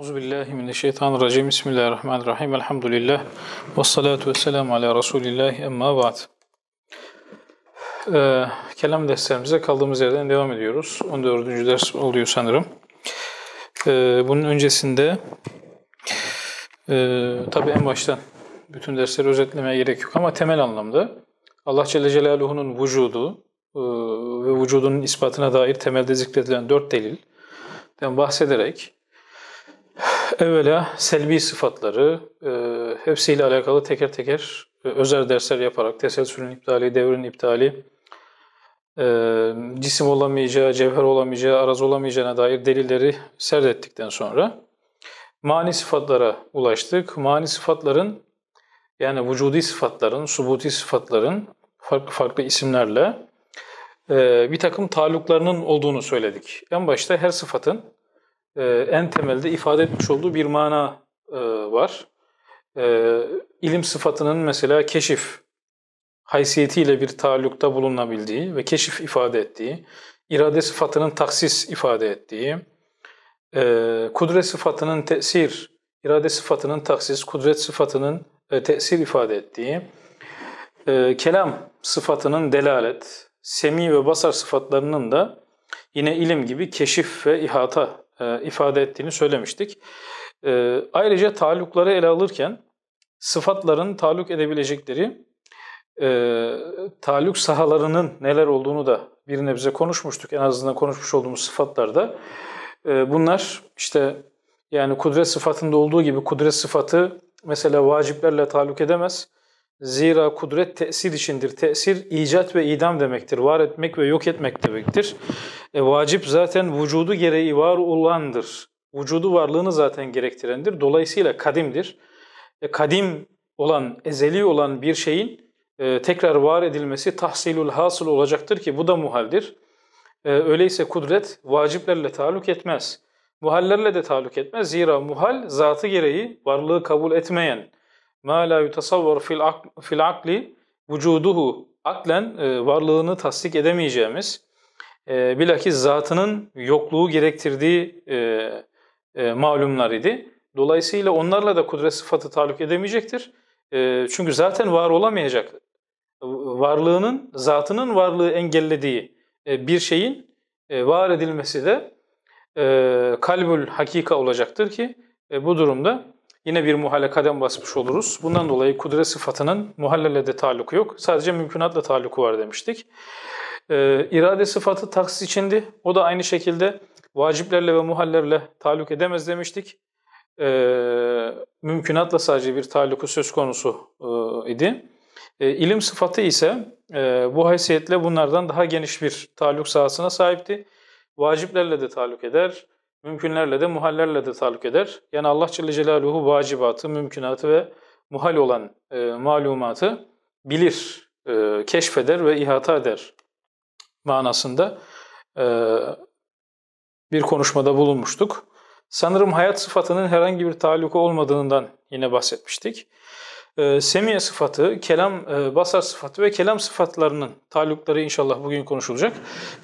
Euzu Bismillahirrahmanirrahim. Elhamdülillah. Ve salatu ve selamu ala Resulillah. Emma ba'd. Ee, kelam derslerimize kaldığımız yerden devam ediyoruz. 14. ders oluyor sanırım. Ee, bunun öncesinde e, tabii en baştan bütün dersleri özetlemeye gerek yok ama temel anlamda Allah Celle Celaluhu'nun vücudu e, ve vücudunun ispatına dair temelde zikredilen dört delilden bahsederek Evvela selbi sıfatları e, hepsiyle alakalı teker teker e, özel dersler yaparak teselsülün iptali, devrin iptali, e, cisim olamayacağı, cevher olamayacağı, araz olamayacağına dair delilleri serdettikten sonra mani sıfatlara ulaştık. Mani sıfatların yani vücudi sıfatların, subuti sıfatların farklı farklı isimlerle e, bir takım taluklarının olduğunu söyledik. En başta her sıfatın e, en temelde ifade etmiş olduğu bir mana e, var. E, ilim sıfatının mesela keşif haysiyetiyle bir taallukta bulunabildiği ve keşif ifade ettiği, irade sıfatının taksis ifade ettiği, kudret sıfatının tesir, irade sıfatının taksis, kudret sıfatının tesir ifade ettiği, kelam sıfatının delalet, semi ve basar sıfatlarının da yine ilim gibi keşif ve ihata e, ifade ettiğini söylemiştik. E, ayrıca talukları ele alırken sıfatların taluk edebilecekleri e, sahalarının neler olduğunu da bir nebze konuşmuştuk. En azından konuşmuş olduğumuz sıfatlarda. E, bunlar işte yani kudret sıfatında olduğu gibi kudret sıfatı mesela vaciplerle taluk edemez. Zira kudret tesir içindir. Tesir icat ve idam demektir. Var etmek ve yok etmek demektir. E, vacip zaten vücudu gereği var olandır. Vücudu varlığını zaten gerektirendir. Dolayısıyla kadimdir. E, kadim olan, ezeli olan bir şeyin e, tekrar var edilmesi tahsilul hasıl olacaktır ki bu da muhaldir. E, öyleyse kudret vaciplerle taluk etmez. Muhallerle de taluk etmez. Zira muhal zatı gereği varlığı kabul etmeyen, مَا لَا يُتَصَوَّرُ فِي الْعَقْلِ vücuduhu aklen e, varlığını tasdik edemeyeceğimiz e, bilakis zatının yokluğu gerektirdiği e, e malumlar idi. Dolayısıyla onlarla da kudret sıfatı taluk edemeyecektir. E, çünkü zaten var olamayacak. Varlığının, zatının varlığı engellediği bir şeyin var edilmesi de kalbül hakika olacaktır ki bu durumda yine bir muhalle kadem basmış oluruz. Bundan dolayı kudret sıfatının muhallele de talluku yok. Sadece mümkünatla talluku var demiştik. Ee, irade sıfatı taksis içindi. O da aynı şekilde vaciplerle ve muhallerle taluk edemez demiştik. Ee, mümkünatla sadece bir talluku söz konusu e, idi. E, ilim sıfatı ise e, bu haysiyetle bunlardan daha geniş bir taluk sahasına sahipti. Vaciplerle de taluk eder mümkünlerle de muhallerle de taluk eder. Yani Allah Celle Celaluhu vacibatı, mümkünatı ve muhal olan e, malumatı bilir, e, keşfeder ve ihata eder manasında e, bir konuşmada bulunmuştuk. Sanırım hayat sıfatının herhangi bir taluku olmadığından yine bahsetmiştik e, semiye sıfatı, kelam e, basar sıfatı ve kelam sıfatlarının talukları inşallah bugün konuşulacak.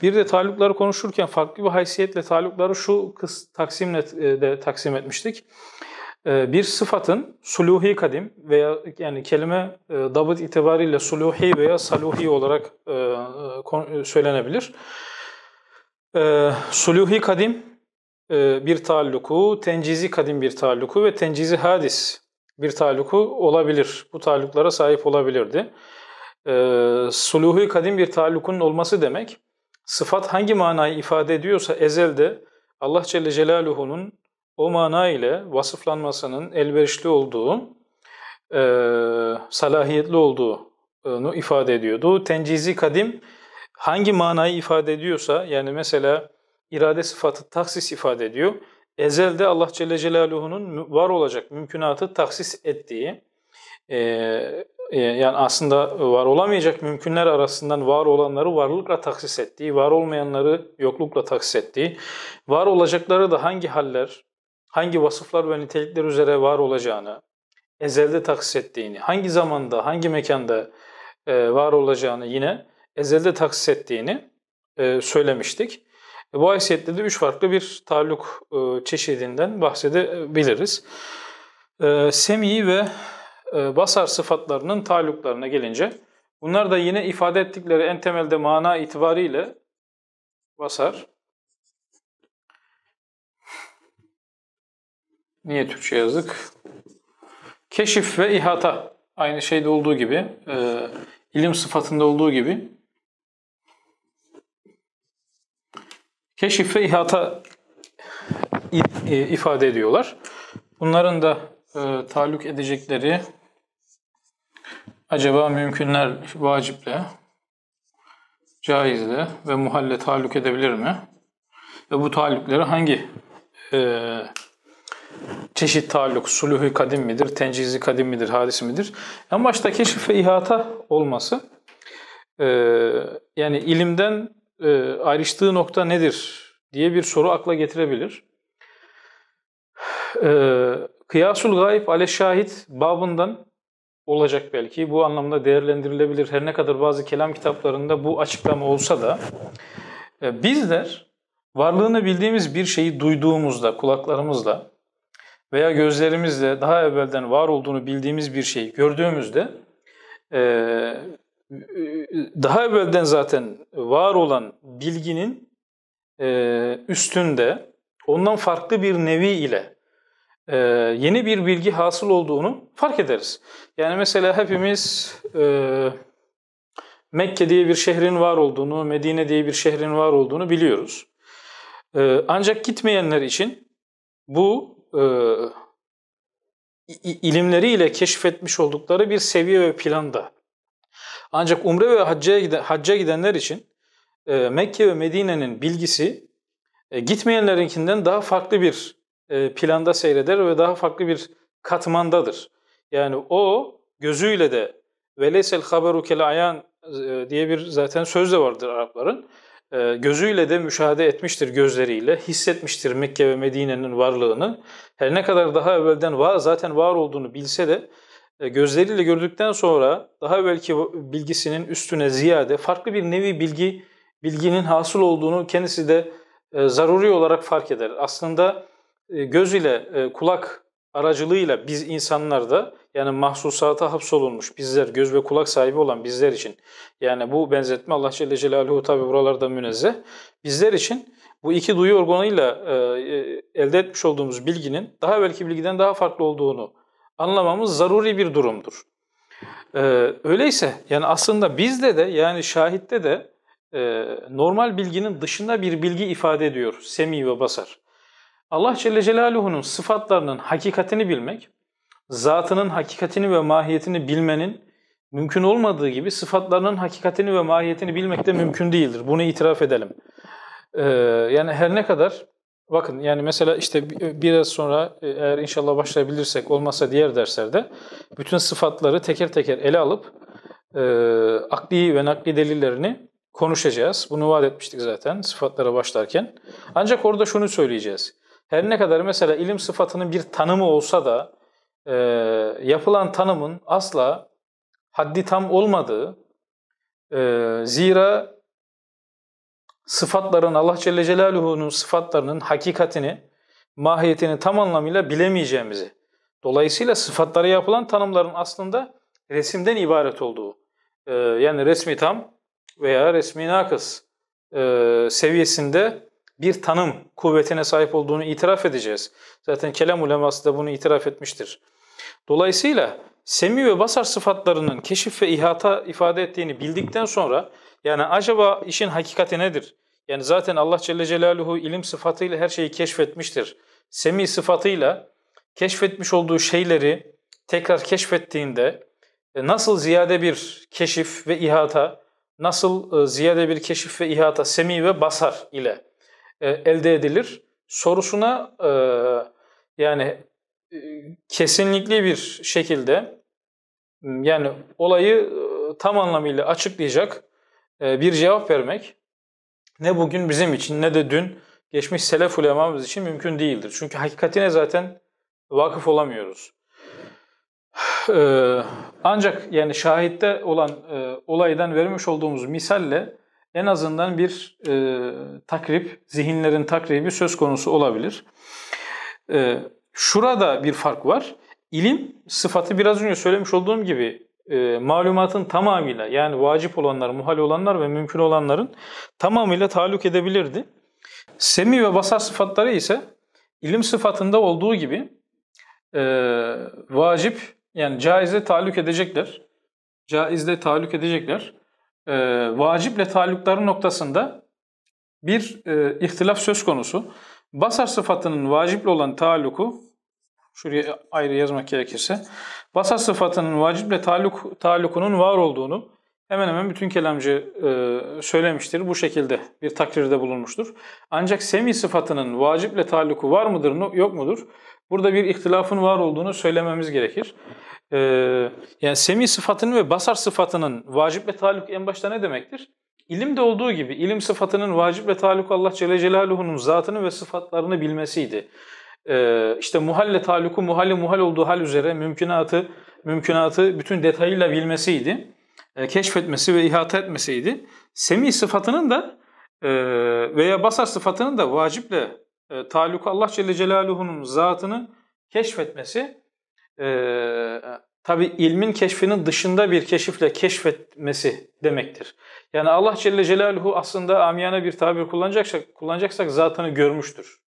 Bir de talukları konuşurken farklı bir haysiyetle talukları şu kıs taksimle e, de taksim etmiştik. Ee, bir sıfatın suluhi kadim veya yani kelime e, dabıt itibariyle suluhi veya saluhi olarak e, söylenebilir. Ee, suluhi kadim bir taalluku, tencizi kadim bir taalluku ve tencizi hadis bir taluku olabilir. Bu taluklara sahip olabilirdi. E, ee, suluhu kadim bir talukun olması demek, sıfat hangi manayı ifade ediyorsa ezelde Allah Celle Celaluhu'nun o mana ile vasıflanmasının elverişli olduğu, e, salahiyetli olduğunu ifade ediyordu. Tencizi kadim hangi manayı ifade ediyorsa, yani mesela irade sıfatı taksis ifade ediyor ezelde Allah Celle Celaluhu'nun var olacak mümkünatı taksis ettiği, e, yani aslında var olamayacak mümkünler arasından var olanları varlıkla taksis ettiği, var olmayanları yoklukla taksis ettiği, var olacakları da hangi haller, hangi vasıflar ve nitelikler üzere var olacağını, ezelde taksis ettiğini, hangi zamanda, hangi mekanda var olacağını yine ezelde taksis ettiğini söylemiştik. E, bu haysiyette de üç farklı bir taluk e, çeşidinden bahsedebiliriz. E, semi ve basar sıfatlarının taluklarına gelince bunlar da yine ifade ettikleri en temelde mana itibariyle basar. Niye Türkçe yazdık? Keşif ve ihata aynı şeyde olduğu gibi, ilim sıfatında olduğu gibi keşif ve ihata e, ifade ediyorlar. Bunların da e, taluk edecekleri acaba mümkünler vaciple, caizle ve muhalle taluk edebilir mi? Ve bu talukları hangi e, çeşit taluk, suluhu kadim midir, tencizi kadim midir, hadis midir? En başta keşif ve ihata olması, e, yani ilimden e, ayrıştığı nokta nedir diye bir soru akla getirebilir. E, Kıyasul gayb ale şahit babından olacak belki. Bu anlamda değerlendirilebilir. Her ne kadar bazı kelam kitaplarında bu açıklama olsa da e, bizler varlığını bildiğimiz bir şeyi duyduğumuzda, kulaklarımızla veya gözlerimizle daha evvelden var olduğunu bildiğimiz bir şeyi gördüğümüzde e, daha evvelden zaten var olan bilginin e, üstünde ondan farklı bir nevi ile e, yeni bir bilgi hasıl olduğunu fark ederiz. Yani mesela hepimiz e, Mekke diye bir şehrin var olduğunu, Medine diye bir şehrin var olduğunu biliyoruz. ancak gitmeyenler için bu ilimleriyle keşfetmiş oldukları bir seviye ve planda ancak umre ve hacca, giden, hacca gidenler için e, Mekke ve Medine'nin bilgisi e, gitmeyenlerinkinden daha farklı bir e, planda seyreder ve daha farklı bir katmandadır. Yani o gözüyle de velesel haberu kel ayan diye bir zaten söz de vardır Arapların. Gözüyle de müşahede etmiştir gözleriyle, hissetmiştir Mekke ve Medine'nin varlığını. Her ne kadar daha evvelden var, zaten var olduğunu bilse de e, gözleriyle gördükten sonra daha belki bilgisinin üstüne ziyade farklı bir nevi bilgi bilginin hasıl olduğunu kendisi de e, zaruri olarak fark eder. Aslında e, göz ile kulak aracılığıyla biz insanlar da yani mahsusata hapsolunmuş bizler göz ve kulak sahibi olan bizler için yani bu benzetme Allah Celle Celaluhu tabi buralarda münezzeh bizler için bu iki duyu organıyla elde etmiş olduğumuz bilginin daha belki bilgiden daha farklı olduğunu anlamamız zaruri bir durumdur. Ee, öyleyse yani aslında bizde de yani şahitte de e, normal bilginin dışında bir bilgi ifade ediyor semi ve basar. Allah Celle Celaluhu'nun sıfatlarının hakikatini bilmek, zatının hakikatini ve mahiyetini bilmenin mümkün olmadığı gibi sıfatlarının hakikatini ve mahiyetini bilmek de mümkün değildir. Bunu itiraf edelim. Ee, yani her ne kadar Bakın yani mesela işte e, biraz sonra e, eğer inşallah başlayabilirsek olmazsa diğer derslerde bütün sıfatları teker teker ele alıp e, akli ve nakli delillerini konuşacağız. Bunu vaat etmiştik zaten sıfatlara başlarken. Ancak orada şunu söyleyeceğiz. Her ne kadar mesela ilim sıfatının bir tanımı olsa da e, yapılan tanımın asla haddi tam olmadığı, e, zira sıfatların, Allah Celle Celaluhu'nun sıfatlarının hakikatini, mahiyetini tam anlamıyla bilemeyeceğimizi, dolayısıyla sıfatlara yapılan tanımların aslında resimden ibaret olduğu, e, yani resmi tam veya resmi nakıs e, seviyesinde bir tanım kuvvetine sahip olduğunu itiraf edeceğiz. Zaten kelam uleması da bunu itiraf etmiştir. Dolayısıyla semi ve basar sıfatlarının keşif ve ihata ifade ettiğini bildikten sonra yani acaba işin hakikati nedir? Yani zaten Allah Celle Celaluhu ilim sıfatıyla her şeyi keşfetmiştir. Semi sıfatıyla keşfetmiş olduğu şeyleri tekrar keşfettiğinde e, nasıl ziyade bir keşif ve ihata, nasıl e, ziyade bir keşif ve ihata semi ve basar ile e, elde edilir sorusuna yani kesinlikli bir şekilde yani olayı tam anlamıyla açıklayacak ee, bir cevap vermek ne bugün bizim için ne de dün geçmiş selef ulemamız için mümkün değildir. Çünkü hakikatine zaten vakıf olamıyoruz. Ee, ancak yani şahitte olan e, olaydan vermiş olduğumuz misalle en azından bir e, takrip, zihinlerin takribi söz konusu olabilir. Ee, şurada bir fark var. İlim sıfatı biraz önce söylemiş olduğum gibi e, malumatın tamamıyla yani vacip olanlar, muhal olanlar ve mümkün olanların tamamıyla taluk edebilirdi. Semi ve basar sıfatları ise ilim sıfatında olduğu gibi e, vacip yani caize taluk edecekler. Caizle taluk edecekler. E, vaciple talukları noktasında bir e, ihtilaf söz konusu. Basar sıfatının vaciple olan taluku şuraya ayrı yazmak gerekirse basar sıfatının vaciple taluk, talukunun var olduğunu hemen hemen bütün kelamcı e, söylemiştir. Bu şekilde bir takdirde bulunmuştur. Ancak semi sıfatının vaciple taluku var mıdır yok mudur? Burada bir ihtilafın var olduğunu söylememiz gerekir. E, yani semi sıfatının ve basar sıfatının vaciple taluk en başta ne demektir? İlim de olduğu gibi ilim sıfatının vacip ve taluk Allah Celle Celaluhu'nun zatını ve sıfatlarını bilmesiydi. Ee, işte muhalle taluku muhalle muhal olduğu hal üzere mümkünatı mümkünatı bütün detayıyla bilmesiydi. Ee, keşfetmesi ve ihata etmesiydi. Semih sıfatının da e, veya basar sıfatının da vaciple e, taluku Allah Celle Celaluhu'nun zatını keşfetmesi e, tabi ilmin keşfinin dışında bir keşifle keşfetmesi demektir. Yani Allah Celle Celaluhu aslında amiyana bir tabir kullanacaksak, kullanacaksak zatını görmüştür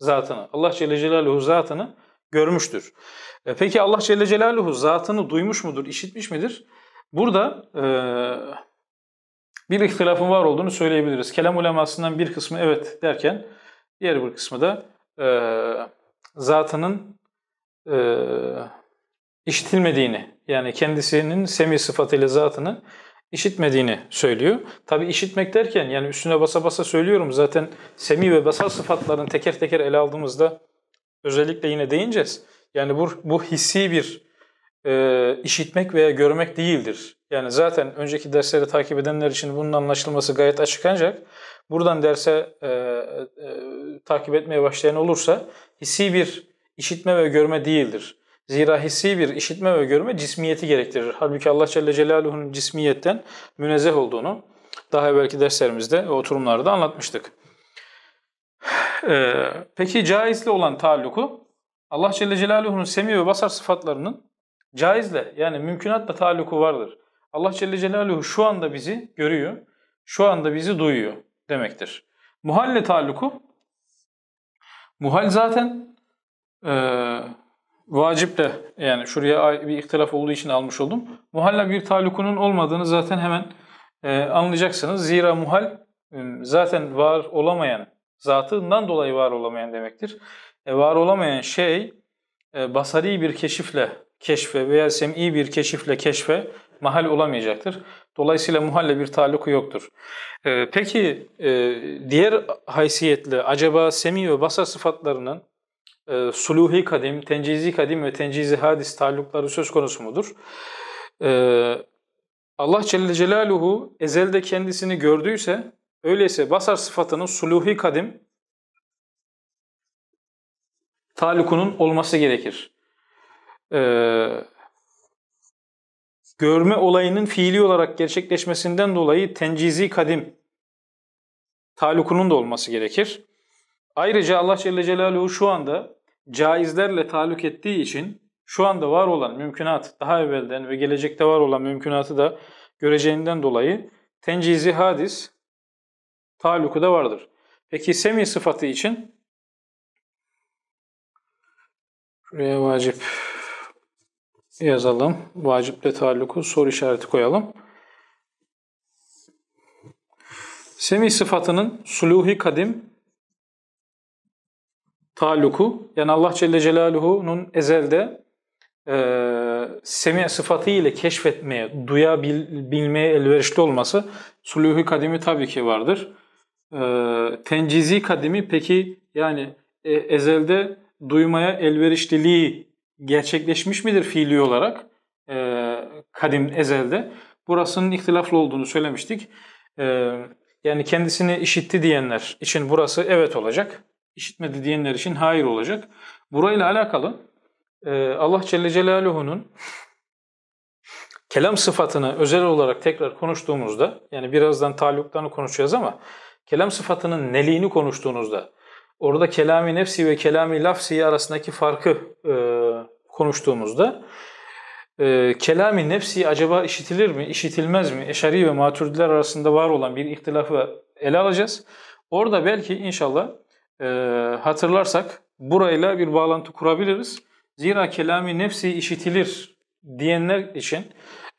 zatını, Allah Celle Celaluhu zatını görmüştür. E, peki Allah Celle Celaluhu zatını duymuş mudur, işitmiş midir? Burada e, bir ihtilafın var olduğunu söyleyebiliriz. Kelam ulemasından bir kısmı evet derken diğer bir kısmı da e, zatının e, işitilmediğini yani kendisinin semi sıfatıyla zatını işitmediğini söylüyor. Tabi işitmek derken yani üstüne basa basa söylüyorum zaten semi ve basal sıfatların teker teker ele aldığımızda özellikle yine değineceğiz. Yani bu, bu hissi bir e, işitmek veya görmek değildir. Yani zaten önceki dersleri takip edenler için bunun anlaşılması gayet açık ancak buradan derse e, e, takip etmeye başlayan olursa hissi bir işitme ve görme değildir. Zira hissi bir işitme ve görme cismiyeti gerektirir. Halbuki Allah Celle Celaluhu'nun cismiyetten münezzeh olduğunu daha evvelki derslerimizde ve oturumlarda anlatmıştık. Ee, peki caizle olan taalluku Allah Celle Celaluhu'nun semi ve basar sıfatlarının caizle yani mümkünatla taalluku vardır. Allah Celle Celaluhu şu anda bizi görüyor, şu anda bizi duyuyor demektir. Muhalle taalluku, muhal zaten e, vacip de yani şuraya bir ihtilaf olduğu için almış oldum. Muhalla bir talukunun olmadığını zaten hemen e, anlayacaksınız. Zira muhal e, zaten var olamayan, zatından dolayı var olamayan demektir. E, var olamayan şey e, basari bir keşifle keşfe veya sem'i bir keşifle keşfe mahal olamayacaktır. Dolayısıyla muhalle bir taluku yoktur. E, peki e, diğer haysiyetli acaba semi ve basar sıfatlarının e, suluhi kadim, tencizi kadim ve tencizi hadis talukları söz konusu mudur? E, Allah Celle Celaluhu ezelde kendisini gördüyse, öyleyse basar sıfatının suluhi kadim talukunun olması gerekir. Ee, görme olayının fiili olarak gerçekleşmesinden dolayı tencizi kadim talukunun da olması gerekir. Ayrıca Allah Celle Celaluhu şu anda caizlerle taluk ettiği için şu anda var olan mümkünat, daha evvelden ve gelecekte var olan mümkünatı da göreceğinden dolayı tencizi hadis taluku da vardır. Peki semi sıfatı için şuraya vacip yazalım. Vaciple taluku soru işareti koyalım. Semi sıfatının suluhi kadim taluku yani Allah Celle Celaluhu'nun ezelde e, semi sıfatı ile keşfetmeye, duyabilmeye elverişli olması suluhu kadimi tabii ki vardır. E, tencizi kadimi peki yani e, ezelde duymaya elverişliliği gerçekleşmiş midir fiili olarak e, kadim ezelde? Burasının ihtilaflı olduğunu söylemiştik. E, yani kendisini işitti diyenler için burası evet olacak işitmedi diyenler için hayır olacak. Burayla alakalı e, Allah Celle Celaluhu'nun kelam sıfatını özel olarak tekrar konuştuğumuzda yani birazdan taluklarını konuşacağız ama kelam sıfatının neliğini konuştuğunuzda orada kelami nefsi ve kelami lafsi arasındaki farkı e, konuştuğumuzda e, kelami nefsi acaba işitilir mi, işitilmez mi? Eşari ve maturidiler arasında var olan bir ihtilafı ele alacağız. Orada belki inşallah e, hatırlarsak burayla bir bağlantı kurabiliriz. Zira kelami nefsi işitilir diyenler için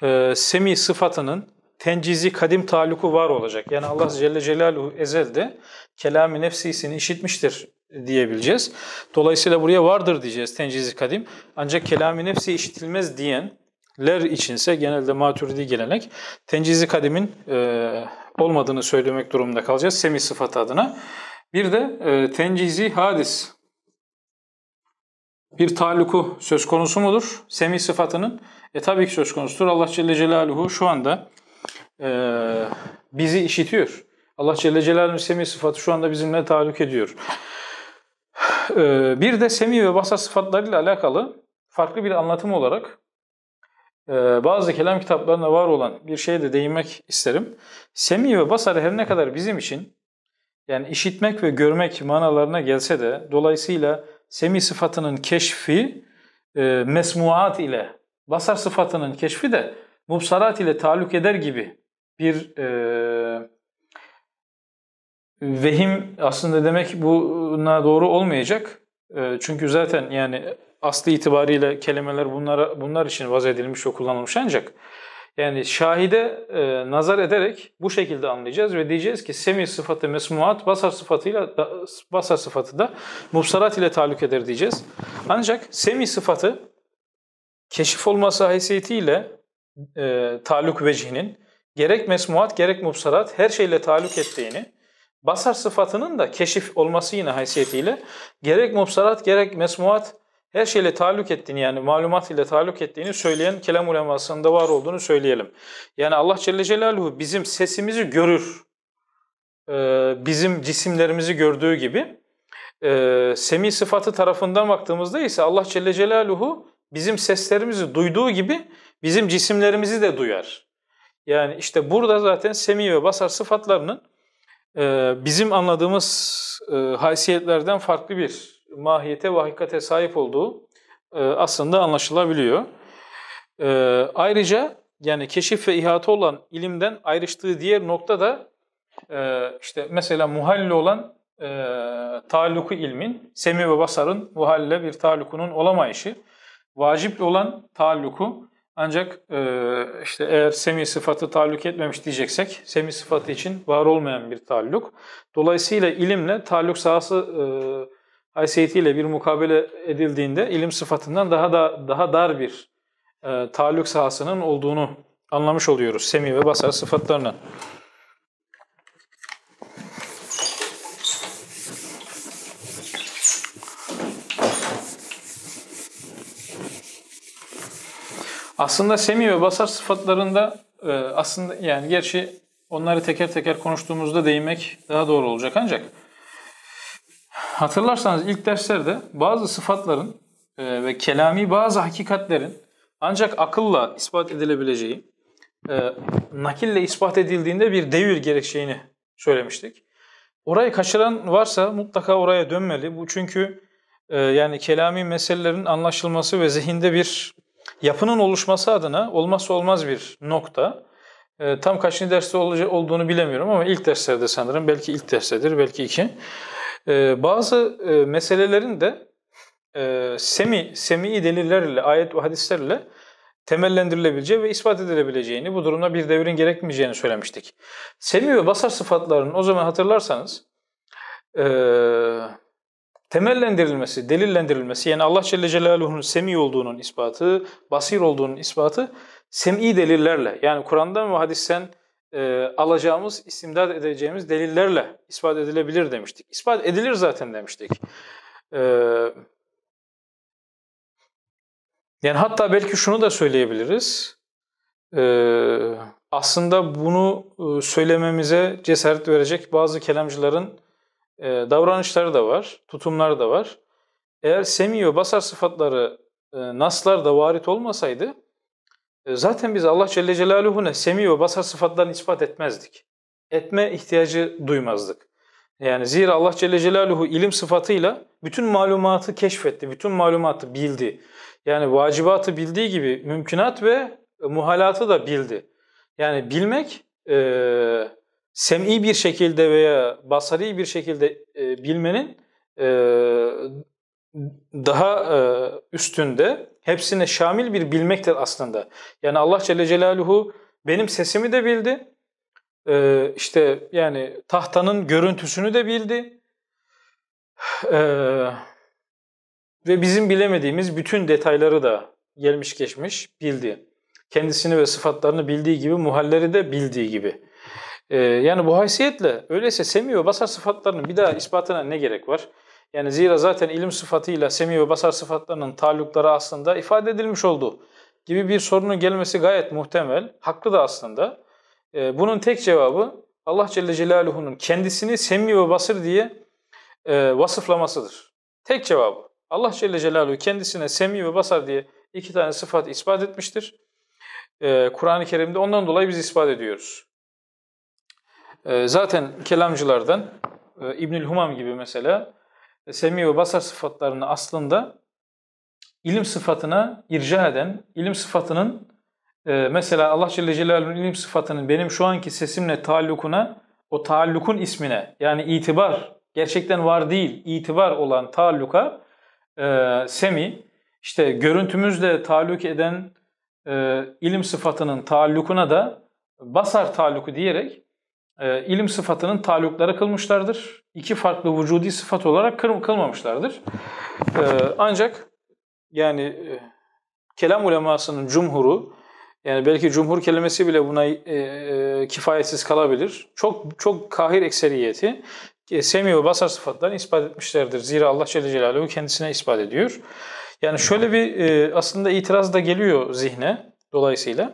e, semi sıfatının tencizi kadim taluku var olacak. Yani Allah Celle Celaluhu ezelde kelami nefsisini işitmiştir diyebileceğiz. Dolayısıyla buraya vardır diyeceğiz tencizi kadim. Ancak kelami nefsi işitilmez diyenler içinse genelde maturidi gelenek tencizi kadimin e, olmadığını söylemek durumunda kalacağız semi sıfat adına. Bir de e, tencizi hadis bir taluku söz konusu mudur? Semih sıfatının e tabii ki söz konusudur. Allah Celle Celaluhu şu anda e, bizi işitiyor. Allah Celle Celaluhu semih sıfatı şu anda bizimle taluk ediyor. E, bir de semih ve basa sıfatlarıyla alakalı farklı bir anlatım olarak e, bazı kelam kitaplarında var olan bir şeye de değinmek isterim. Semih ve basar her ne kadar bizim için yani işitmek ve görmek manalarına gelse de dolayısıyla semi sıfatının keşfi e, mesmuat ile basar sıfatının keşfi de mubsarat ile taluk eder gibi bir e, vehim aslında demek buna doğru olmayacak. E, çünkü zaten yani aslı itibariyle kelimeler bunlara bunlar için vaz edilmiş ve kullanılmış ancak yani şahide e, nazar ederek bu şekilde anlayacağız ve diyeceğiz ki semi sıfatı mesmuat basar sıfatıyla basar sıfatı da mubsarat ile taluk eder diyeceğiz. Ancak semi sıfatı keşif olması haysiyetiyle e, taluk vecihinin gerek mesmuat gerek mubsarat her şeyle taluk ettiğini basar sıfatının da keşif olması yine haysiyetiyle gerek mubsarat gerek mesmuat her şeyle taluk ettiğini yani malumat ile taluk ettiğini söyleyen kelam ulemasında var olduğunu söyleyelim. Yani Allah Celle Celaluhu bizim sesimizi görür. Ee, bizim cisimlerimizi gördüğü gibi. Ee, semi sıfatı tarafından baktığımızda ise Allah Celle Celaluhu bizim seslerimizi duyduğu gibi bizim cisimlerimizi de duyar. Yani işte burada zaten semi ve basar sıfatlarının e, bizim anladığımız e, haysiyetlerden farklı bir mahiyete ve hakikate sahip olduğu e, aslında anlaşılabiliyor. E, ayrıca yani keşif ve ihata olan ilimden ayrıştığı diğer nokta da e, işte mesela muhalle olan e, taalluku ilmin, semi ve basarın muhalle bir taallukunun olamayışı, vacip olan taalluku ancak işte eğer semi sıfatı taalluk etmemiş diyeceksek, semi sıfatı için var olmayan bir taalluk. Dolayısıyla ilimle taalluk sahası e, haysiyetiyle bir mukabele edildiğinde ilim sıfatından daha da daha dar bir e, taluk sahasının olduğunu anlamış oluyoruz. Semi ve basar sıfatlarının. Aslında semi ve basar sıfatlarında e, aslında yani gerçi onları teker teker konuştuğumuzda değinmek daha doğru olacak ancak Hatırlarsanız ilk derslerde bazı sıfatların e, ve kelami bazı hakikatlerin ancak akılla ispat edilebileceği, e, nakille ispat edildiğinde bir devir gerekeceğini söylemiştik. Orayı kaçıran varsa mutlaka oraya dönmeli. Bu çünkü e, yani kelami meselelerin anlaşılması ve zihinde bir yapının oluşması adına olmazsa olmaz bir nokta. E, tam kaçıncı derste olduğunu bilemiyorum ama ilk derslerde sanırım. Belki ilk derstedir, belki iki. E, bazı e, meselelerin de e, semi, semi delillerle, ayet ve hadislerle temellendirilebileceği ve ispat edilebileceğini, bu durumda bir devrin gerekmeyeceğini söylemiştik. Semi ve basar sıfatlarının o zaman hatırlarsanız e, temellendirilmesi, delillendirilmesi yani Allah Celle Celaluhu'nun semi olduğunun ispatı, basir olduğunun ispatı sem'i delillerle yani Kur'an'dan ve hadisten e, alacağımız, istimdat edeceğimiz delillerle ispat edilebilir demiştik. İspat edilir zaten demiştik. E, yani hatta belki şunu da söyleyebiliriz. E, aslında bunu e, söylememize cesaret verecek bazı kelamcıların e, davranışları da var, tutumları da var. Eğer semiyo, basar sıfatları, e, naslar da varit olmasaydı e, zaten biz Allah Celle Celaluhu'na semi ve basar sıfatlarını ispat etmezdik. Etme ihtiyacı duymazdık. Yani zira Allah Celle Celaluhu ilim sıfatıyla bütün malumatı keşfetti, bütün malumatı bildi. Yani vacibatı bildiği gibi mümkünat ve muhalatı da bildi. Yani bilmek e, sem'i bir şekilde veya basari bir şekilde e, bilmenin e, daha e, üstünde hepsine şamil bir bilmektir aslında. Yani Allah Celle Celaluhu benim sesimi de bildi. Ee, işte yani tahtanın görüntüsünü de bildi. Ee, ve bizim bilemediğimiz bütün detayları da gelmiş geçmiş bildi. Kendisini ve sıfatlarını bildiği gibi muhalleri de bildiği gibi. Ee, yani bu haysiyetle öyleyse semiyor basar sıfatlarını bir daha ispatına ne gerek var? Yani zira zaten ilim sıfatıyla semi ve basar sıfatlarının talukları aslında ifade edilmiş oldu gibi bir sorunun gelmesi gayet muhtemel. Haklı da aslında. Ee, bunun tek cevabı Allah Celle Celaluhu'nun kendisini semi ve basır diye e, vasıflamasıdır. Tek cevabı. Allah Celle Celaluhu kendisine semi ve basar diye iki tane sıfat ispat etmiştir. Ee, Kur'an-ı Kerim'de ondan dolayı biz ispat ediyoruz. Ee, zaten kelamcılardan e, İbnül Humam gibi mesela semi ve basar sıfatlarını aslında ilim sıfatına irca eden, ilim sıfatının e, mesela Allah Celle Celaluhu'nun ilim sıfatının benim şu anki sesimle taallukuna, o taallukun ismine yani itibar, gerçekten var değil, itibar olan taalluka e, semi, işte görüntümüzle taalluk eden e, ilim sıfatının taallukuna da basar taalluku diyerek e, ilim sıfatının taluklara kılmışlardır. İki farklı vücudi sıfat olarak kıl, kılmamışlardır. Ee, ancak yani e, kelam ulemasının cumhuru yani belki cumhur kelimesi bile buna e, e, kifayetsiz kalabilir. Çok çok kahir ekseriyeti e, semi ve basar sıfatlarını ispat etmişlerdir. Zira Allah Celle Celaluhu kendisine ispat ediyor. Yani şöyle bir aslında itiraz da geliyor zihne dolayısıyla.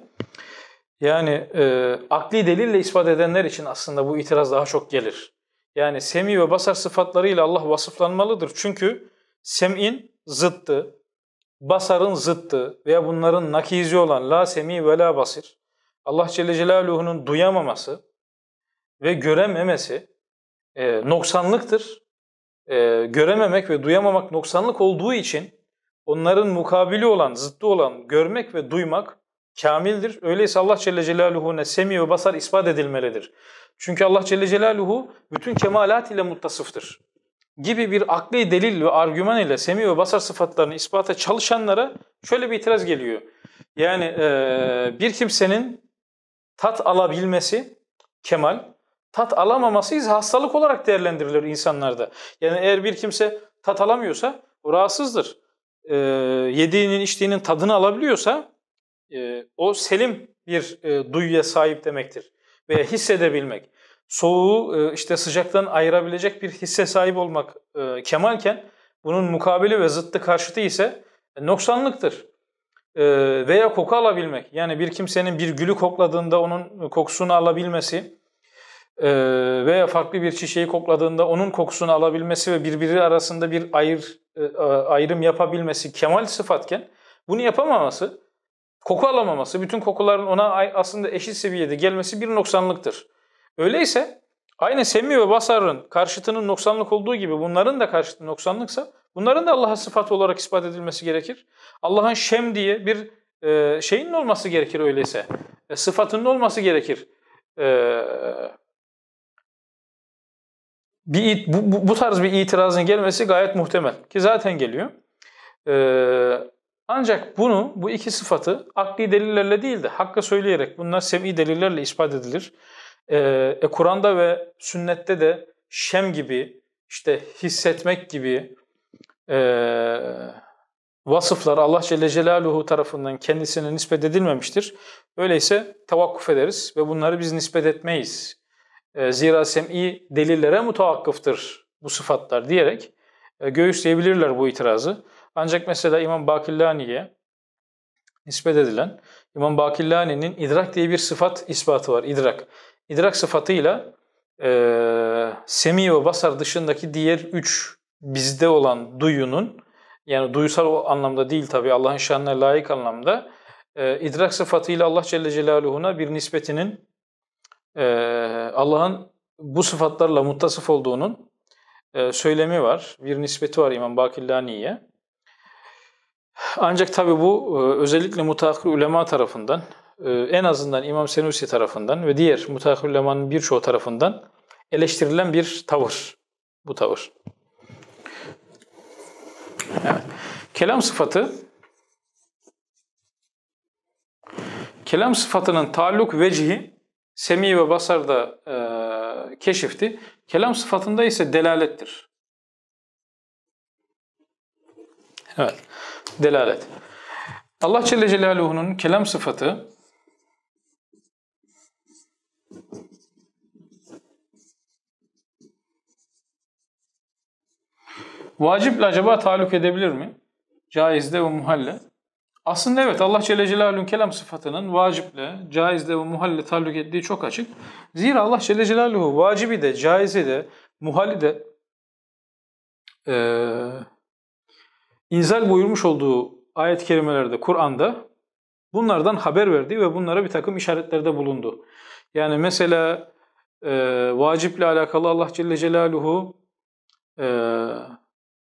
Yani e, akli delille ispat edenler için aslında bu itiraz daha çok gelir. Yani semi ve basar sıfatlarıyla Allah vasıflanmalıdır. Çünkü sem'in zıttı, basarın zıttı veya bunların nakizi olan la semi ve la basir, Allah Celle Celaluhu'nun duyamaması ve görememesi e, noksanlıktır. E, görememek ve duyamamak noksanlık olduğu için onların mukabili olan, zıttı olan görmek ve duymak kamildir. Öyleyse Allah Celle Celaluhu ne semi ve basar ispat edilmelidir. Çünkü Allah Celle Celaluhu bütün kemalat ile muttasıftır. Gibi bir akli delil ve argüman ile semi ve basar sıfatlarını ispata çalışanlara şöyle bir itiraz geliyor. Yani e, bir kimsenin tat alabilmesi kemal, tat alamaması ise hastalık olarak değerlendirilir insanlarda. Yani eğer bir kimse tat alamıyorsa o rahatsızdır. E, yediğinin içtiğinin tadını alabiliyorsa e, o selim bir e, duyuya sahip demektir veya hissedebilmek. Soğuğu e, işte sıcaktan ayırabilecek bir hisse sahip olmak e, kemalken bunun mukabili ve zıttı karşıtı ise e, noksanlıktır. E, veya koku alabilmek yani bir kimsenin bir gülü kokladığında onun kokusunu alabilmesi e, veya farklı bir çiçeği kokladığında onun kokusunu alabilmesi ve birbiri arasında bir ayır, e, ayrım yapabilmesi kemal sıfatken bunu yapamaması Koku alamaması, bütün kokuların ona aslında eşit seviyede gelmesi bir noksanlıktır. Öyleyse aynı semi ve basarın karşıtının noksanlık olduğu gibi bunların da karşıtı noksanlıksa bunların da Allah'a sıfat olarak ispat edilmesi gerekir. Allah'ın şem diye bir e, şeyin olması gerekir öyleyse. E, sıfatının olması gerekir. E, bir bu, bu, bu tarz bir itirazın gelmesi gayet muhtemel ki zaten geliyor. Ee, ancak bunu, bu iki sıfatı akli delillerle değil de hakka söyleyerek bunlar semi delillerle ispat edilir. Ee, e, Kur'an'da ve sünnette de şem gibi, işte hissetmek gibi e, vasıflar Allah Celle Celaluhu tarafından kendisine nispet edilmemiştir. Öyleyse tavakkuf ederiz ve bunları biz nispet etmeyiz. E, zira sem'i delillere mutakkıftır bu sıfatlar diyerek e, göğüsleyebilirler bu itirazı. Ancak mesela İmam Bakillani'ye nispet edilen İmam Bakillani'nin idrak diye bir sıfat ispatı var. İdrak. İdrak sıfatıyla e, semi ve basar dışındaki diğer üç bizde olan duyunun yani duysal anlamda değil tabi Allah'ın şanına layık anlamda e, idrak sıfatıyla Allah Celle Celaluhu'na bir nispetinin e, Allah'ın bu sıfatlarla muttasıf olduğunun e, söylemi var. Bir nispeti var İmam Bakillani'ye. Ancak tabi bu e, özellikle mutakir ulema tarafından, e, en azından İmam Senusi tarafından ve diğer mutakir ulemanın birçoğu tarafından eleştirilen bir tavır bu tavır. Evet. Kelam sıfatı kelam sıfatının taluk vecihi semi ve basarda e, keşifti. Kelam sıfatında ise delalettir. Evet. Delalet. Allah Celle Celaluhu'nun kelam sıfatı vaciple acaba taluk edebilir mi? Caizde ve muhalle. Aslında evet Allah Celle Celaluhu'nun kelam sıfatının vaciple, caizde ve muhalle taluk ettiği çok açık. Zira Allah Celle Celaluhu vacibi de, caizi de, muhalli de ee, İnzal buyurmuş olduğu ayet-i kerimelerde, Kur'an'da bunlardan haber verdi ve bunlara bir takım işaretlerde bulundu. Yani mesela e, vaciple alakalı Allah Celle Celaluhu e,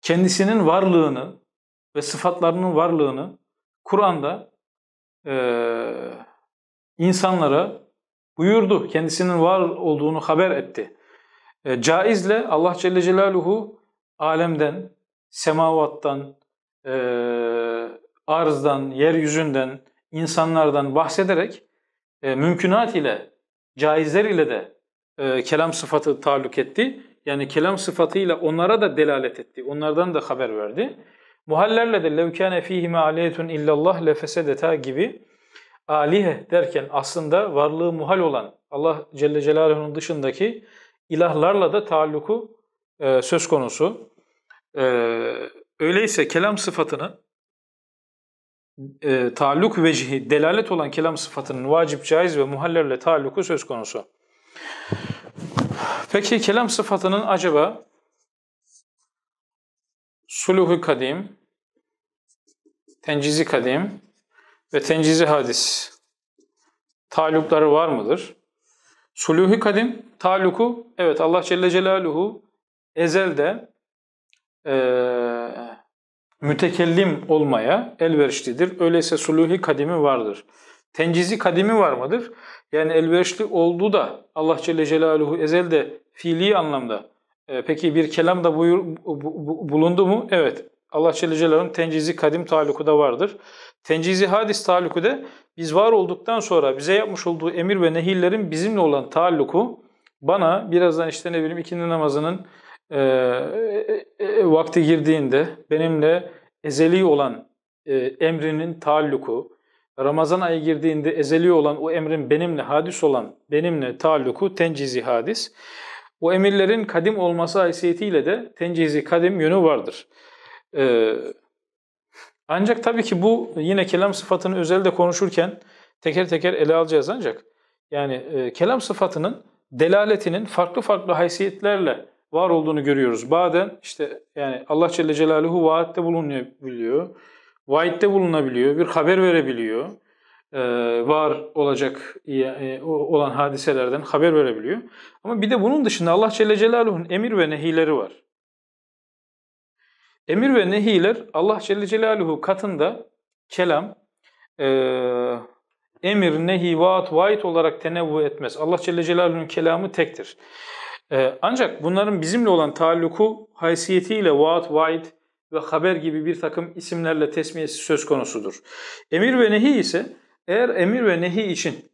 kendisinin varlığını ve sıfatlarının varlığını Kur'an'da e, insanlara buyurdu. Kendisinin var olduğunu haber etti. E, caizle Allah Celle Celaluhu alemden, semavattan, e, arzdan, yeryüzünden, insanlardan bahsederek e, mümkünat ile, caizler ile de e, kelam sıfatı taalluk etti. Yani kelam sıfatıyla onlara da delalet etti. Onlardan da haber verdi. Muhallerle de levkâne fîhime aleyetun illallah lefesedeta gibi alihe derken aslında varlığı muhal olan Allah Celle Celaluhu'nun dışındaki ilahlarla da taalluku e, söz konusu. E, Öyleyse kelam sıfatının e, taalluk vecihi, delalet olan kelam sıfatının vacip, caiz ve muhallerle taalluku söz konusu. Peki kelam sıfatının acaba suluhu kadim, tencizi kadim ve tencizi hadis talukları var mıdır? Suluhu kadim, taluku, evet Allah Celle Celaluhu ezelde e, mütekellim olmaya elverişlidir. Öyleyse suluhi kadimi vardır. Tencizi kadimi var mıdır? Yani elverişli olduğu da Allah Celle Celaluhu ezelde fiili anlamda. E, peki bir kelam da buyur, bu, bu, bulundu mu? Evet. Allah Celle Celaluhu'nun tencizi kadim taluku da vardır. Tencizi hadis taluku da biz var olduktan sonra bize yapmış olduğu emir ve nehirlerin bizimle olan taluku bana birazdan işte ne bileyim ikindi namazının ee, e, e, e, vakti girdiğinde benimle ezeli olan e, emrinin taalluku, Ramazan ayı girdiğinde ezeli olan o emrin benimle hadis olan benimle taalluku tencizi hadis. O emirlerin kadim olması haysiyetiyle de tencizi kadim yönü vardır. Ee, ancak tabii ki bu yine kelam sıfatını özelde konuşurken teker teker ele alacağız ancak yani e, kelam sıfatının delaletinin farklı farklı haysiyetlerle var olduğunu görüyoruz. Bazen işte yani Allah Celle Celaluhu vaatte bulunabiliyor. Vaitte bulunabiliyor. Bir haber verebiliyor. Ee, var olacak e, olan hadiselerden haber verebiliyor. Ama bir de bunun dışında Allah Celle Celaluhu'nun emir ve nehileri var. Emir ve nehiler Allah Celle Celaluhu katında kelam, e, emir, nehi, vaat, vaid olarak tenevvü etmez. Allah Celle Celaluhu'nun kelamı tektir. E, ancak bunların bizimle olan taalluku haysiyetiyle vaat, vaid ve haber gibi bir takım isimlerle tesmiyesi söz konusudur. Emir ve nehi ise eğer emir ve nehi için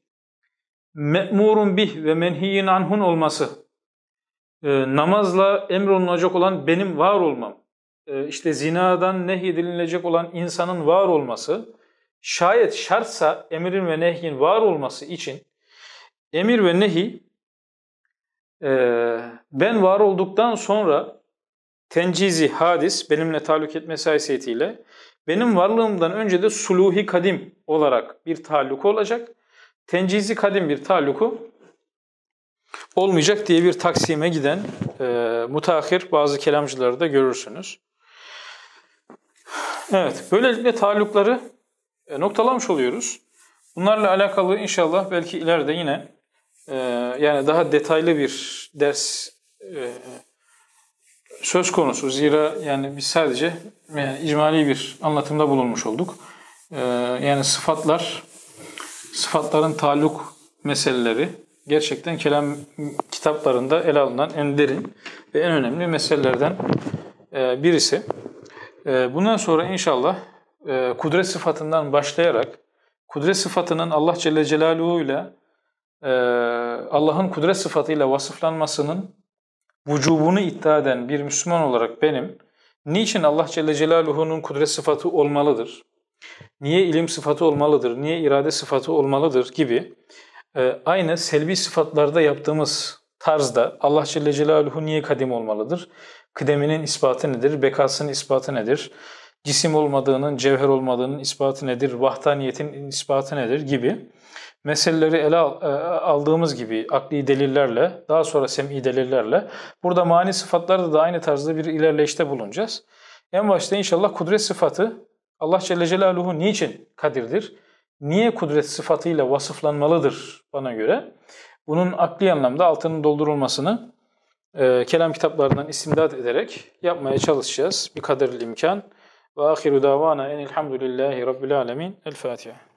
me'murun bih ve menhiyin anhun olması, e, namazla emrolunacak olan benim var olmam, e, işte zinadan nehyedililecek olan insanın var olması, şayet şartsa emirin ve nehyin var olması için emir ve nehi ee, ben var olduktan sonra tencizi hadis benimle taluk etmesi haysiyetiyle benim varlığımdan önce de suluhi kadim olarak bir talluku olacak. Tencizi kadim bir taluku olmayacak diye bir taksime giden e, mutahhir bazı kelamcıları da görürsünüz. Evet, böylelikle talukları e, noktalamış oluyoruz. Bunlarla alakalı inşallah belki ileride yine ee, yani daha detaylı bir ders e, söz konusu. Zira yani biz sadece yani icmali bir anlatımda bulunmuş olduk. Ee, yani sıfatlar, sıfatların taluk meseleleri gerçekten kelam kitaplarında ele alınan en derin ve en önemli meselelerden e, birisi. E, bundan sonra inşallah e, kudret sıfatından başlayarak kudret sıfatının Allah Celle Celaluhu ile ee, Allah'ın kudret sıfatıyla vasıflanmasının vücubunu iddia eden bir Müslüman olarak benim, niçin Allah Celle Celaluhu'nun kudret sıfatı olmalıdır? Niye ilim sıfatı olmalıdır? Niye irade sıfatı olmalıdır? gibi e, aynı selvi sıfatlarda yaptığımız tarzda Allah Celle Celaluhu niye kadim olmalıdır? Kıdeminin ispatı nedir? Bekasının ispatı nedir? Cisim olmadığının, cevher olmadığının ispatı nedir? Vahdaniyetin ispatı nedir? gibi meseleleri ele e, aldığımız gibi akli delillerle, daha sonra sem'i delillerle, burada mani sıfatlarda da aynı tarzda bir ilerleyişte bulunacağız. En başta inşallah kudret sıfatı, Allah Celle Celaluhu niçin kadirdir? Niye kudret sıfatıyla vasıflanmalıdır bana göre? Bunun akli anlamda altının doldurulmasını e, kelam kitaplarından istimdat ederek yapmaya çalışacağız. Bir kadaril imkan. Ve ahiru davana enilhamdülillahi rabbil alemin. El Fatiha.